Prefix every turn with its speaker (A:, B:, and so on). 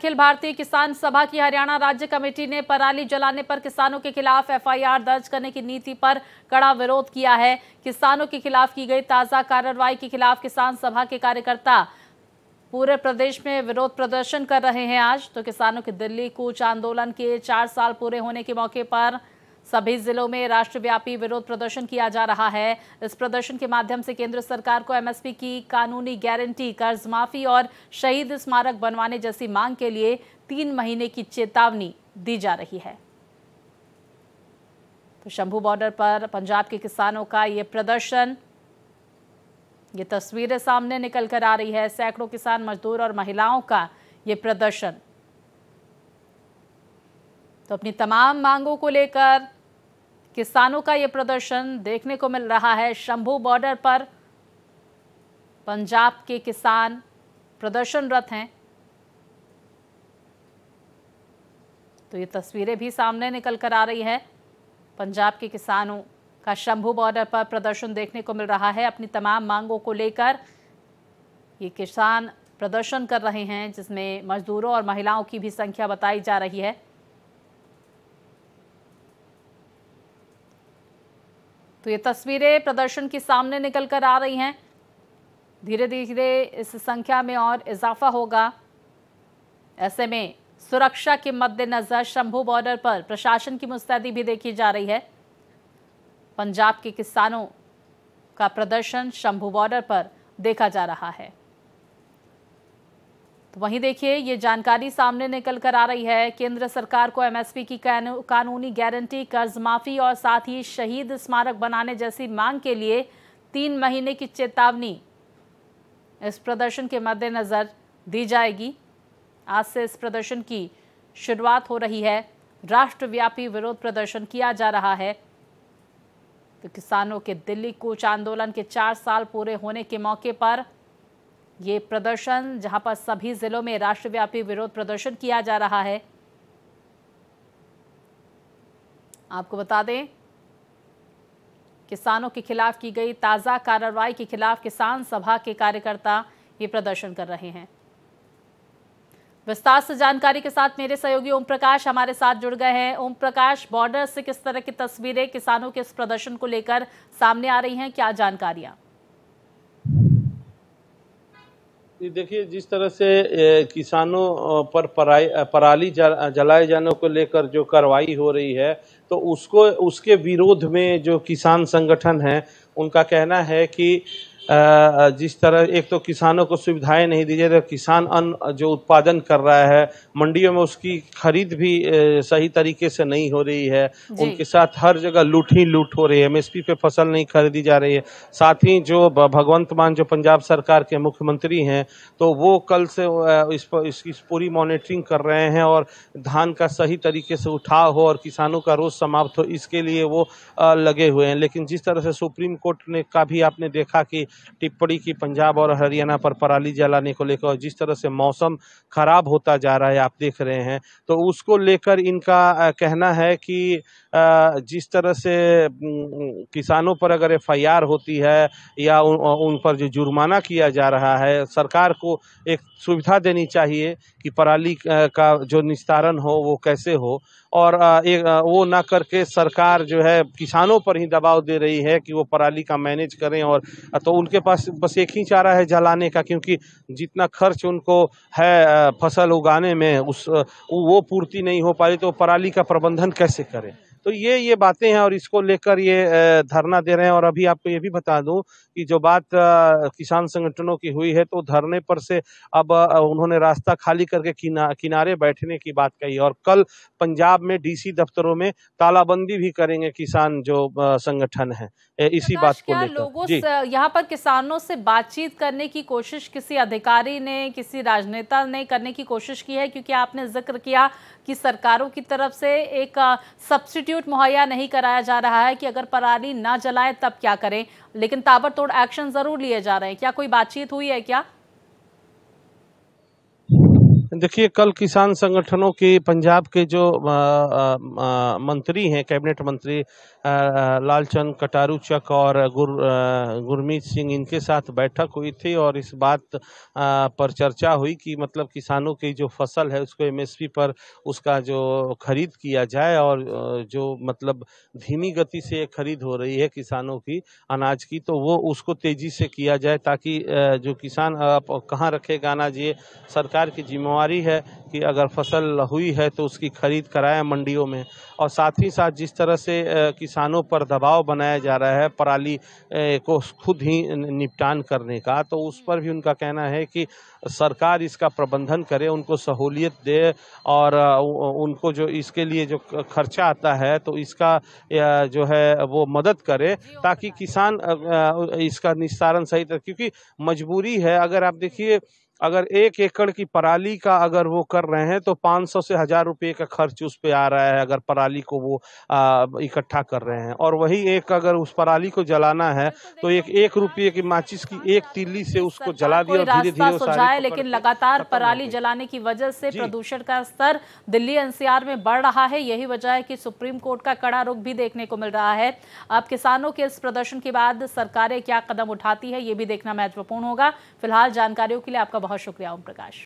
A: अखिल भारतीय किसान सभा की हरियाणा राज्य कमेटी ने पराली जलाने पर किसानों के खिलाफ एफआईआर दर्ज करने की नीति पर कड़ा विरोध किया है किसानों के खिलाफ की गई ताजा कार्रवाई के खिलाफ किसान सभा के कार्यकर्ता पूरे प्रदेश में विरोध प्रदर्शन कर रहे हैं आज तो किसानों के दिल्ली कूच आंदोलन के चार साल पूरे होने के मौके पर सभी जिलों में राष्ट्रव्यापी विरोध प्रदर्शन किया जा रहा है इस प्रदर्शन के माध्यम से केंद्र सरकार को एमएसपी की कानूनी गारंटी कर्ज माफी और शहीद स्मारक बनवाने जैसी मांग के लिए तीन महीने की चेतावनी दी जा रही है तो शंभू बॉर्डर पर पंजाब के किसानों का यह प्रदर्शन ये तस्वीरें सामने निकल कर आ रही है सैकड़ों किसान मजदूर और महिलाओं का ये प्रदर्शन तो अपनी तमाम मांगों को लेकर किसानों का ये प्रदर्शन देखने को मिल रहा है शंभू बॉर्डर पर पंजाब के किसान प्रदर्शनरत हैं तो ये तस्वीरें भी सामने निकल कर आ रही है पंजाब के किसानों का शंभू बॉर्डर पर प्रदर्शन देखने को मिल रहा है अपनी तमाम मांगों को लेकर ये किसान प्रदर्शन कर रहे हैं जिसमें मजदूरों और महिलाओं की भी संख्या बताई जा रही है तो ये तस्वीरें प्रदर्शन की सामने निकल कर आ रही हैं धीरे धीरे इस संख्या में और इजाफा होगा ऐसे में सुरक्षा के मद्देनज़र शंभू बॉर्डर पर प्रशासन की मुस्तैदी भी देखी जा रही है पंजाब के किसानों का प्रदर्शन शंभू बॉर्डर पर देखा जा रहा है तो वहीं देखिए ये जानकारी सामने निकल कर आ रही है केंद्र सरकार को एमएसपी की कानूनी गारंटी कर्ज माफी और साथ ही शहीद स्मारक बनाने जैसी मांग के लिए तीन महीने की चेतावनी इस प्रदर्शन के मद्देनज़र दी जाएगी आज से इस प्रदर्शन की शुरुआत हो रही है राष्ट्रव्यापी विरोध प्रदर्शन किया जा रहा है तो किसानों के दिल्ली कूच आंदोलन के चार साल पूरे होने के मौके पर ये प्रदर्शन जहां पर सभी जिलों में राष्ट्रव्यापी विरोध प्रदर्शन किया जा रहा है आपको बता दें किसानों के खिलाफ की गई ताज़ा कार्रवाई के खिलाफ किसान सभा के कार्यकर्ता ये प्रदर्शन कर रहे हैं विस्तार से जानकारी के साथ मेरे सहयोगी ओम प्रकाश हमारे साथ जुड़ गए हैं ओम प्रकाश बॉर्डर से किस तरह की तस्वीरें किसानों के इस प्रदर्शन को लेकर सामने आ रही हैं क्या जानकारियां
B: देखिए जिस तरह से किसानों पर पराली जलाए जाने को लेकर जो कार्रवाई हो रही है तो उसको उसके विरोध में जो किसान संगठन हैं उनका कहना है कि जिस तरह एक तो किसानों को सुविधाएं नहीं दी जाए रही किसान अन्न जो उत्पादन कर रहा है मंडियों में उसकी खरीद भी सही तरीके से नहीं हो रही है उनके साथ हर जगह लूट ही लूट हो रही है एमएसपी पे फसल नहीं खरीदी जा रही है साथ ही जो भगवंत मान जो पंजाब सरकार के मुख्यमंत्री हैं तो वो कल से इस पर इसकी पूरी मॉनिटरिंग कर रहे हैं और धान का सही तरीके से उठाव हो और किसानों का रोज समाप्त हो इसके लिए वो लगे हुए हैं लेकिन जिस तरह से सुप्रीम कोर्ट ने का भी आपने देखा कि टिप्पणी की पंजाब और हरियाणा पर पराली जलाने को लेकर जिस तरह से मौसम खराब होता जा रहा है आप देख रहे हैं तो उसको लेकर इनका कहना है कि जिस तरह से किसानों पर अगर एफ होती है या उन पर जो जुर्माना किया जा रहा है सरकार को एक सुविधा देनी चाहिए कि पराली का जो निस्तारण हो वो कैसे हो और एक वो ना करके सरकार जो है किसानों पर ही दबाव दे रही है कि वो पराली का मैनेज करें और तो उनके पास बस एक ही चारा है जलाने का क्योंकि जितना खर्च उनको है फसल उगाने में उस वो पूर्ति नहीं हो पा रही तो पराली का प्रबंधन कैसे करें तो ये ये बातें हैं और इसको लेकर ये धरना दे रहे हैं और अभी आपको ये भी बता दूं कि जो बात किसान संगठनों की हुई है तो धरने पर से अब उन्होंने रास्ता खाली करके किना, किनारे बैठने की बात कही और कल पंजाब में डीसी दफ्तरों में तालाबंदी भी करेंगे किसान जो संगठन है इसी बात को लेकर
A: यहाँ पर किसानों से बातचीत करने की कोशिश किसी अधिकारी ने किसी राजनेता ने करने की कोशिश की है क्योंकि आपने जिक्र किया कि सरकारों की तरफ से एक सब्सिडी सब्सटीट्यूट मुहैया नहीं कराया जा रहा है कि अगर पराली ना जलाएं तब क्या करें लेकिन ताबड़तोड़ एक्शन जरूर लिए जा रहे हैं क्या कोई बातचीत हुई है क्या
B: देखिए कल किसान संगठनों के पंजाब के जो आ, आ, आ, मंत्री हैं कैबिनेट मंत्री लालचंद कटारू चक और गुर गुरमीत सिंह इनके साथ बैठक हुई थी और इस बात पर चर्चा हुई कि मतलब किसानों की जो फसल है उसको एमएसपी पर उसका जो खरीद किया जाए और जो मतलब धीमी गति से खरीद हो रही है किसानों की अनाज की तो वो उसको तेज़ी से किया जाए ताकि जो किसान आप कहाँ रखेगा अनाज ये सरकार की जिम्मेवारी है कि अगर फसल हुई है तो उसकी खरीद कराएं मंडियों में और साथ ही साथ जिस तरह से किसानों पर दबाव बनाया जा रहा है पराली को खुद ही निपटान करने का तो उस पर भी उनका कहना है कि सरकार इसका प्रबंधन करे उनको सहूलियत दे और उनको जो इसके लिए जो खर्चा आता है तो इसका जो है वो मदद करे ताकि किसान इसका निस्तारण सही तरह क्योंकि मजबूरी है अगर आप देखिए अगर एक एकड़ की पराली का अगर वो कर रहे हैं तो 500 से हज़ार रुपए का खर्च उस पर आ रहा है अगर पराली को वो इकट्ठा कर रहे हैं और वही एक अगर उस पराली को जलाना है तो एक एक रुपये की माचिस की एक तिल्ली से उसको जला दिया धीरे धीरे सुझाए लेकिन
A: लगातार पराली जलाने की वजह से प्रदूषण का स्तर दिल्ली एनसीआर में बढ़ रहा है यही वजह है कि सुप्रीम कोर्ट का कड़ा रुख भी देखने को मिल रहा है अब किसानों के इस प्रदर्शन के बाद सरकारें क्या कदम उठाती है ये भी देखना महत्वपूर्ण होगा फिलहाल जानकारियों के लिए आपका बहुत शुक्रिया ओम प्रकाश